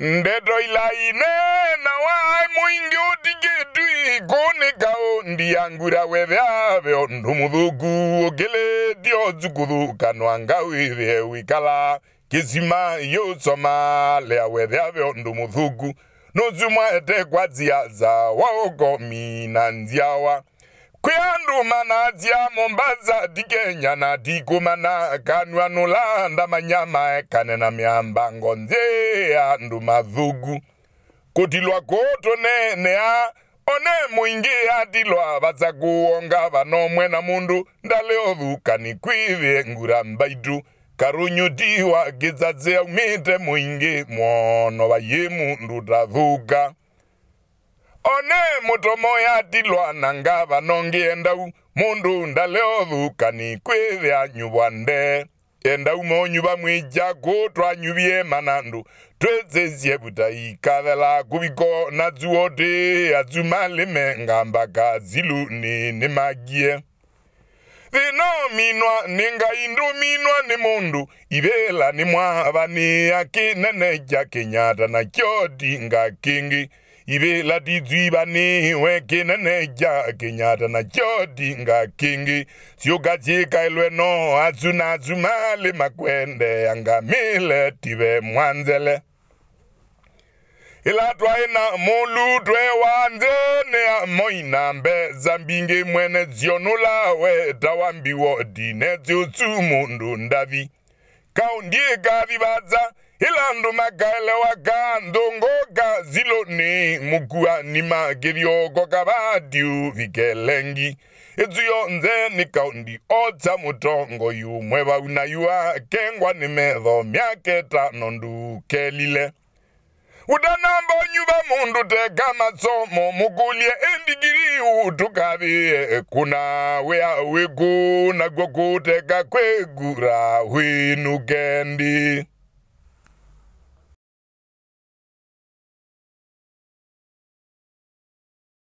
ndeto ndedoilaine na wai mwingi utigitwi kunikao ndiangura weveaveo ndumuthuku ukilidio njukuthukanwa ngawithie wikala kisima yusoma lea weveaveo ndumuthuku nuzumwete kwa ziaza waoko na nziawa kwiandumana dzia mombaza dikenyana digumana kanwanula ndamanyama ekanena miambango nzie andu mathugu kutilwa kutunenea one mwingi atilwa vaza kuwonga vanomwe na mundu ndale othukani kwithie ngura mbaitu karunyuti wa kizazi aumite mwingi mwono vayi mundu tathuka one mutomo yatilwa nanga vanongi endau mundu ndale othukani kwithia nyuvwa nde endau monyuva mwija gutwanyuvie manandu twitisiye vutai kathela kuviko na zuo ti azumalime ngambaka ziluni nimagie thino minwa ni ngai nduminwa ni mundu ivila ni mwavani akinenejya kinyata na kyoti nga kingi ibe lati dzwibani wekena neja kenyata na no nga choti ngakingi syukaciikailweno atsuna atsumali makwende angamile tive mwanzele ilatwaina mulutwe wanze ne moinambe zambinge mwene dzionulawe tawambiwo dine dziutsu mundu ndavi kaundie kavivadza ilandu magaelewaga ndunguga ni mukua nima githiogo gabadiu vikelengi ithuyo nze ni kaundi otsa mutongo yumwe vau nayu yua kengwa ni metho myake tano ndukelile udanamba nyuva mundu teka masomo mugulie endigiri utukavie kuna wea wiku naguo kuteka kwegura winukendi